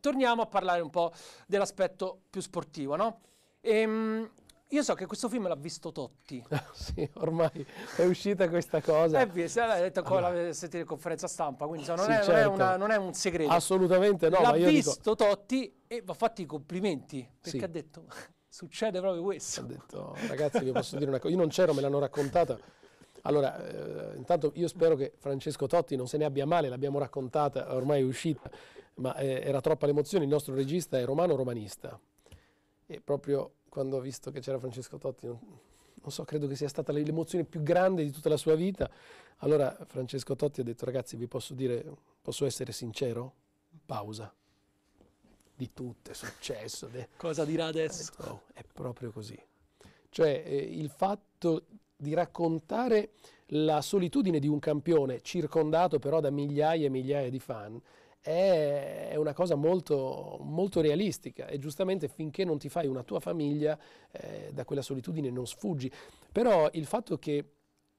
torniamo a parlare un po' dell'aspetto più sportivo, no? Ehm, io so che questo film l'ha visto Totti. sì, ormai è uscita questa cosa. Eh, l'ha detto con allora. la sentire conferenza stampa, quindi so, non, sì, è, certo. non, è certo. una, non, è, un segreto. Assolutamente no. L'ha visto dico... Totti e va fatti i complimenti, perché sì. ha detto succede proprio questo. Ho detto, ragazzi, vi posso dire una cosa, io non c'ero, me l'hanno raccontata. Allora, eh, intanto io spero che Francesco Totti non se ne abbia male, l'abbiamo raccontata, ormai è uscita ma eh, era troppa l'emozione, il nostro regista è romano-romanista e proprio quando ho visto che c'era Francesco Totti, non, non, so, credo che sia stata l'emozione più grande di tutta la sua vita, allora Francesco Totti ha detto ragazzi vi posso dire, posso essere sincero? Pausa. Di tutto è successo. De... Cosa dirà adesso? Detto, oh, è proprio così. Cioè eh, il fatto di raccontare la solitudine di un campione circondato però da migliaia e migliaia di fan, è, una cosa molto, molto, realistica e giustamente finché non ti fai una tua famiglia eh, da quella solitudine non sfuggi. Però il fatto che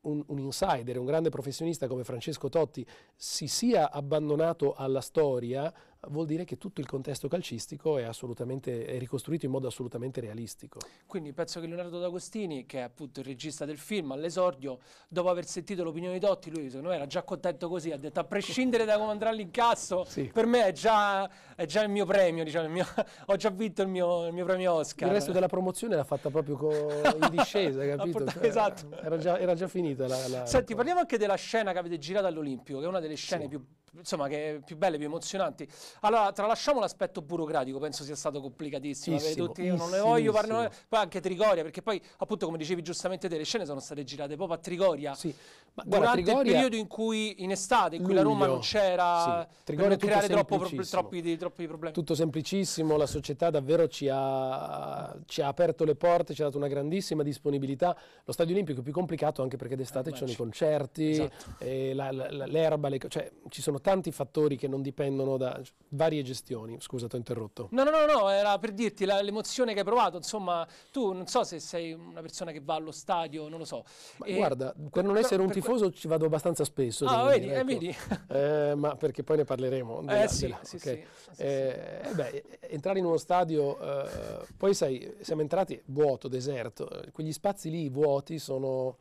un, un, insider, un grande professionista come Francesco Totti si sia abbandonato alla storia vuol dire che tutto il contesto calcistico è, è, ricostruito in modo assolutamente realistico. Quindi penso che Leonardo D'Agostini, che è appunto il regista del film, all'esordio, dopo aver sentito l'opinione di Totti, lui secondo me era già contento così, ha detto a prescindere da come andrà l'incasso, sì. per me è già, è già, il mio premio, diciamo, il mio, ho già vinto il mio, il mio, premio Oscar. Il resto della promozione l'ha fatta proprio in discesa, capito? Portato, cioè, esatto. Era già, era già finita la, la... Senti, parliamo anche della scena che avete girato all'Olimpio, che è una delle scene sì. più insomma, che più belle, più emozionanti. Allora, tralasciamo l'aspetto burocratico, penso sia stato complicatissimo. Tutti, io non ne voglio parlare, poi anche Trigoria, perché poi, appunto, come dicevi giustamente te, le scene sono state girate proprio a Trigoria. Sì. Ma durante Trigoria, il periodo in cui, in estate, in cui luglio, la Roma non c'era, sì. per creare troppo, troppi, troppi, problemi. Tutto semplicissimo, la società davvero ci ha, ci ha aperto le porte, ci ha dato una grandissima disponibilità. Lo stadio olimpico è più complicato anche perché d'estate eh, ci sono i concerti, esatto. l'erba, le, cioè ci sono tanti fattori che non dipendono da varie gestioni. Scusa, ti ho interrotto. No, no, no, no, era per dirti l'emozione che hai provato. Insomma, tu non so se sei una persona che va allo stadio, non lo so. Ma e guarda, per non essere però, un tifoso que... ci vado abbastanza spesso. Ah, vedi, dire, eh, ecco. vedi. Eh, ma perché poi ne parleremo. Della, eh sì, della, sì, okay. sì, eh, sì. Eh, beh, entrare in uno stadio, eh, poi sai, siamo entrati vuoto, deserto. Quegli spazi lì vuoti sono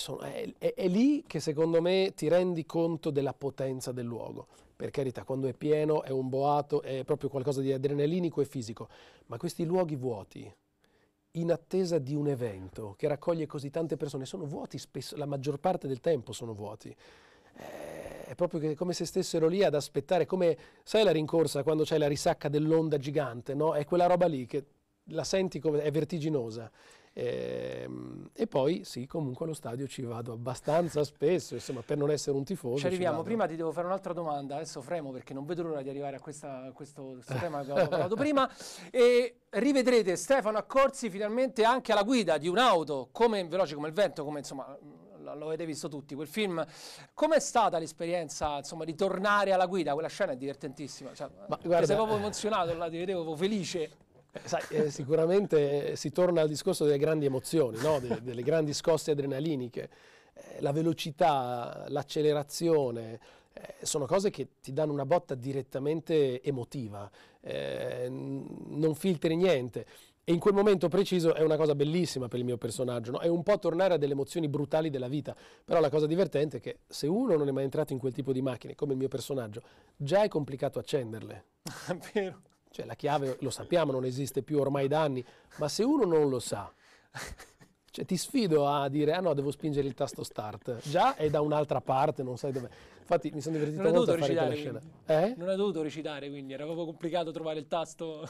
sono, è, è, è lì che secondo me ti rendi conto della potenza del luogo. Per carità, quando è pieno è un boato, è proprio qualcosa di adrenalinico e fisico, ma questi luoghi vuoti, in attesa di un evento che raccoglie così tante persone, sono vuoti spesso, la maggior parte del tempo sono vuoti. Eh, è proprio come se stessero lì ad aspettare, come sai la rincorsa quando c'è la risacca dell'onda gigante, no? È quella roba lì che la senti come è vertiginosa. Ehm, e, poi sì, comunque allo stadio ci vado abbastanza spesso, insomma, per non essere un tifoso. Ci arriviamo, ci prima ti devo fare un'altra domanda, adesso fremo perché non vedo l'ora di arrivare a, questa, a questo, tema che abbiamo parlato prima. E rivedrete Stefano Accorsi finalmente anche alla guida di un'auto, come veloce come il vento, come insomma mm, lo avete visto tutti quel film. Com'è stata l'esperienza insomma, di tornare alla guida? Quella scena è divertentissima. Cioè, Ma guarda, sei proprio emozionato, là, ti vedevo felice. Eh, sai, eh, sicuramente si torna al discorso delle grandi emozioni, no? De delle grandi scosse adrenaliniche. Eh, la velocità, l'accelerazione, eh, sono cose che ti danno una botta direttamente emotiva, eh, non filtri niente. E in quel momento preciso è una cosa bellissima per il mio personaggio, no? è un po' tornare a delle emozioni brutali della vita, però la cosa divertente è che se uno non è mai entrato in quel tipo di macchine, come il mio personaggio, già è complicato accenderle. È vero. Cioè la chiave lo sappiamo, non esiste più ormai da anni, ma se uno non lo sa, cioè ti sfido a dire ah no, devo spingere il tasto start. Già è da un'altra parte, non sai dove. Infatti mi sono divertito non molto a fare recitare, quella scena. Eh? Non hai dovuto recitare, quindi era proprio complicato trovare il tasto.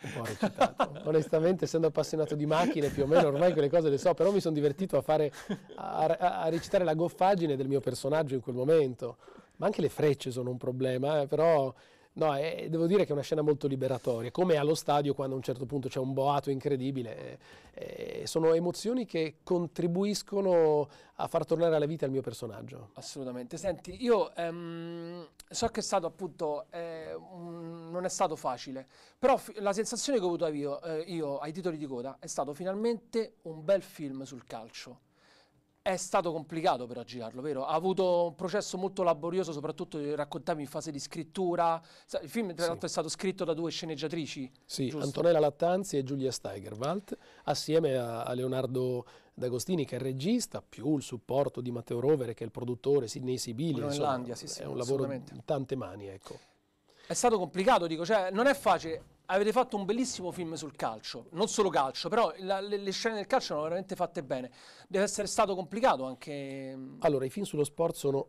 Un po' recitato. Onestamente, essendo appassionato di macchine, più o meno ormai quelle cose le so, però mi sono divertito a, fare, a, a, a recitare la goffaggine del mio personaggio in quel momento. Ma anche le frecce sono un problema, eh, però No, eh, devo dire che è una scena molto liberatoria, come allo stadio quando a un certo punto c'è un boato incredibile. Eh, eh, sono emozioni che contribuiscono a far tornare alla vita il mio personaggio. Assolutamente. Senti, io ehm, so che è stato appunto, eh, un, non è stato facile, però la sensazione che ho avuto io, eh, io ai titoli di coda è stato finalmente un bel film sul calcio è stato complicato per aggirarlo, vero? Ha avuto un processo molto laborioso, soprattutto raccontavi in fase di scrittura. Il film tra sì. è stato scritto da due sceneggiatrici. Sì, giusto? Antonella Lattanzi e Giulia Steigerwald, assieme a, Leonardo D'Agostini che è il regista, più il supporto di Matteo Rovere che è il produttore, Sidney Sibili. Insomma, sì, sì, è un lavoro di tante mani, ecco. È stato complicato, dico, cioè non è facile avete fatto un bellissimo film sul calcio, non solo calcio, però la, le, le, scene del calcio erano veramente fatte bene. Deve essere stato complicato anche... Mm, allora, i film sullo sport sono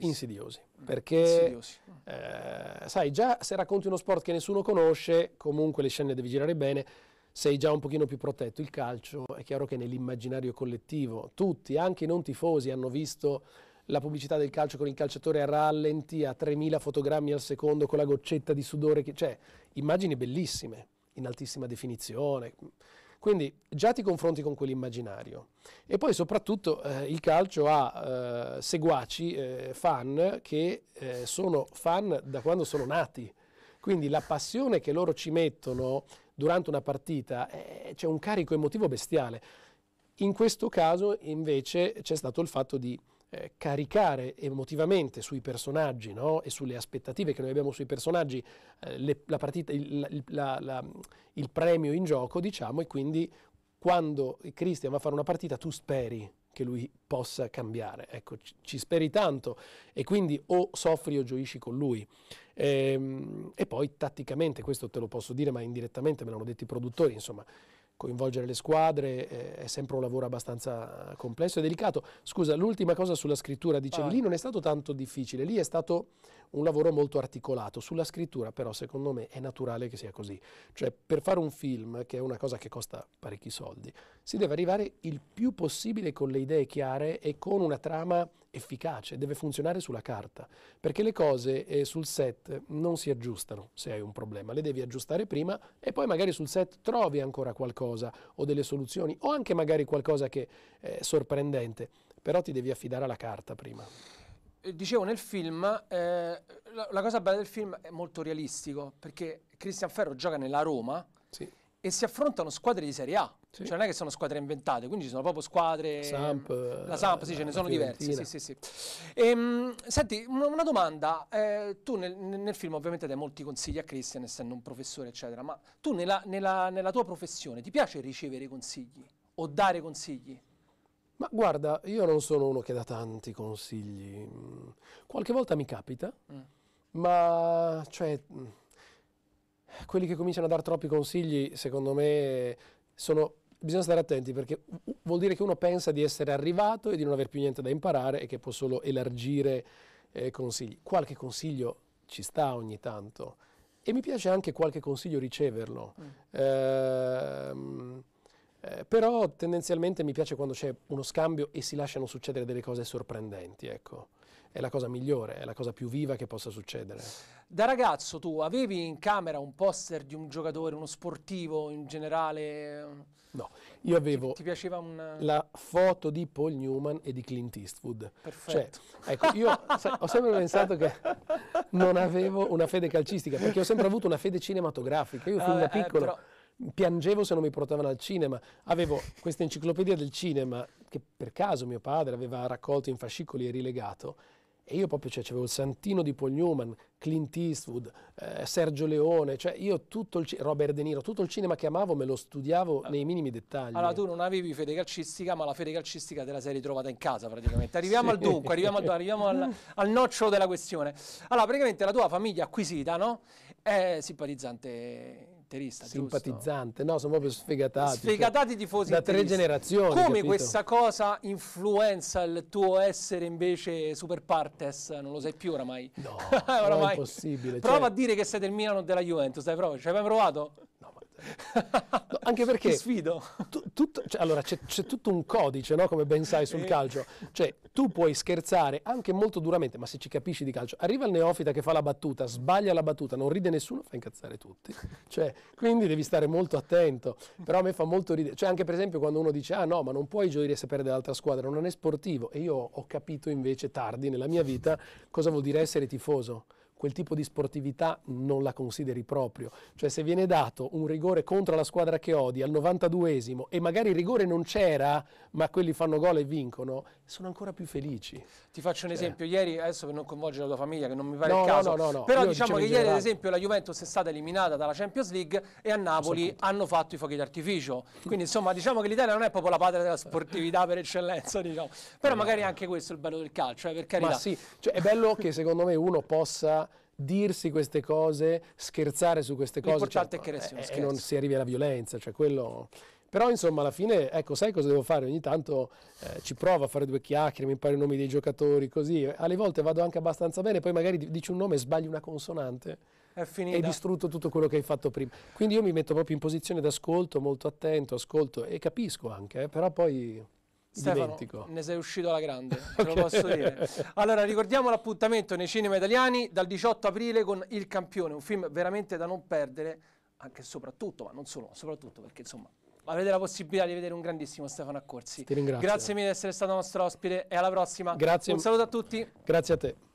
insidiosi, mm, perché, insidiosi. Eh, sai, già se racconti uno sport che nessuno conosce, comunque le scene devi girare bene, sei già un pochino più protetto. Il calcio è chiaro che nell'immaginario collettivo tutti, anche i non tifosi, hanno visto la pubblicità del calcio con il calciatore a rallenti a 3000 fotogrammi al secondo con la goccetta di sudore, che, cioè immagini bellissime in altissima definizione. Quindi già ti confronti con quell'immaginario. E poi soprattutto eh, il calcio ha eh, seguaci, eh, fan, che eh, sono fan da quando sono nati. Quindi la passione che loro ci mettono durante una partita eh, c'è un carico emotivo bestiale. In questo caso invece c'è stato il fatto di eh, caricare emotivamente sui personaggi no? e sulle aspettative che noi abbiamo sui personaggi eh, le, la partita, il, la, la, il premio in gioco, diciamo, e quindi quando Cristian va a fare una partita tu speri che lui possa cambiare. Ecco, ci speri tanto e quindi o soffri o gioisci con lui. E, ehm, e poi tatticamente, questo te lo posso dire, ma indirettamente me l'hanno detto i produttori, insomma, coinvolgere le squadre eh, è sempre un lavoro abbastanza complesso e delicato. Scusa, l'ultima cosa sulla scrittura, dicevi, ah. lì non è stato tanto difficile, lì è stato un lavoro molto articolato. Sulla scrittura però secondo me è naturale che sia così. Cioè per fare un film, che è una cosa che costa parecchi soldi, si deve arrivare il più possibile con le idee chiare e con una trama efficace, deve funzionare sulla carta, perché le cose eh, sul set non si aggiustano se hai un problema, le devi aggiustare prima e poi magari sul set trovi ancora qualcosa qualcosa o delle soluzioni o anche magari qualcosa che è eh, sorprendente, però ti devi affidare alla carta prima. Eh, dicevo nel film, eh, la, la, cosa bella del film è molto realistico perché Cristian Ferro gioca nella Roma sì e si affrontano squadre di Serie A, sì. cioè non è che sono squadre inventate, quindi ci sono proprio squadre... Samp, la Samp, mm, eh, sì, la ce ne sono diverse. Sì, sì, sì. Ehm, senti, una domanda, eh, tu nel, nel, film ovviamente dai molti consigli a Christian, essendo un professore, eccetera, ma tu nella, nella, nella tua professione ti piace ricevere consigli o dare consigli? Ma guarda, io non sono uno che dà tanti consigli, mm. qualche volta mi capita, mm. ma cioè mm, quelli che cominciano a dar troppi consigli, secondo me, sono, bisogna stare attenti perché vuol dire che uno pensa di essere arrivato e di non aver più niente da imparare e che può solo elargire eh, consigli. Qualche consiglio ci sta ogni tanto e mi piace anche qualche consiglio riceverlo. Mm. Ehm, eh, però tendenzialmente mi piace quando c'è uno scambio e si lasciano succedere delle cose sorprendenti, ecco è la cosa migliore, è la cosa più viva che possa succedere. Da ragazzo tu avevi in camera un poster di un giocatore, uno sportivo in generale? No, io avevo ti, ti una... la foto di Paul Newman e di Clint Eastwood. Perfetto. Cioè, ecco, io ho sempre pensato che non avevo una fede calcistica, perché ho sempre avuto una fede cinematografica. Io fin ah, da eh, piccolo... Eh, però piangevo se non mi portavano al cinema. Avevo questa enciclopedia del cinema che per caso mio padre aveva raccolto in fascicoli e rilegato e io proprio cioè, avevo Santino di Paul Newman, Clint Eastwood, eh, Sergio Leone, cioè io tutto il cinema, Robert De Niro, tutto il cinema che amavo me lo studiavo allora. nei minimi dettagli. Allora tu non avevi fede calcistica, ma la fede calcistica te la sei ritrovata in casa praticamente. Arriviamo sì. al dunque, arriviamo, al, arriviamo al, al, nocciolo della questione. Allora praticamente la tua famiglia acquisita no? è simpatizzante interista, Simpatizzante, giusto? no, sono proprio sfegatati. Cioè, sfegatati tifosi Da interisti. tre generazioni, Come capito? questa cosa influenza il tuo essere invece super partes? Non lo sai più oramai. No, oramai. è possibile. Prova cioè... a dire che sei del Milano o della Juventus, dai, prova. Ci hai mai provato? No, anche perché... Ti sfido. Tu, tutto, cioè, allora, c'è, c'è, tutto un codice, no? come ben sai, sul calcio. Cioè, tu puoi scherzare anche molto duramente, ma se ci capisci di calcio, arriva il neofita che fa la battuta, sbaglia la battuta, non ride nessuno, fa incazzare tutti. Cioè, quindi devi stare molto attento. Però a me fa molto ridere. Cioè, anche per esempio quando uno dice, ah no, ma non puoi gioire se perde l'altra squadra, non è sportivo. E io ho capito invece tardi nella mia vita cosa vuol dire essere tifoso quel tipo di sportività non la consideri proprio. Cioè se viene dato un rigore contro la squadra che odi al 92esimo e magari il rigore non c'era, ma quelli fanno gol e vincono, sono ancora più felici. Ti faccio un cioè. esempio, ieri, adesso per non coinvolgere la tua famiglia, che non mi pare no, il caso, no, no, però Io diciamo che ieri ad esempio la Juventus è stata eliminata dalla Champions League e a Napoli certo. hanno fatto i fuochi d'artificio. Quindi insomma diciamo che l'Italia non è proprio la patria della sportività per eccellenza, diciamo. però magari anche questo è il bello del calcio, eh, per carità. Ma sì, cioè, è bello che secondo me uno possa dirsi queste cose, scherzare su queste cose. L'importante è che, è, che non si arrivi alla violenza, cioè quello... Però insomma alla fine, ecco, sai cosa devo fare? Ogni tanto eh, ci provo a fare due chiacchiere, mi imparo i nomi dei giocatori, così. Alle volte vado anche abbastanza bene, poi magari dici un nome e sbagli una consonante. È finita. Hai distrutto tutto quello che hai fatto prima. Quindi io mi metto proprio in posizione d'ascolto, molto attento, ascolto e capisco anche, eh, però poi... Stefano, ne sei uscito alla grande, okay. te lo posso dire. Allora, ricordiamo l'appuntamento nei cinema italiani dal 18 aprile con Il Campione, un film veramente da non perdere, anche e soprattutto, ma non solo, soprattutto perché insomma avete la possibilità di vedere un grandissimo Stefano Accorsi. Ti ringrazio. Grazie mille di essere stato nostro ospite e alla prossima. Grazie. Un saluto a tutti. Grazie a te.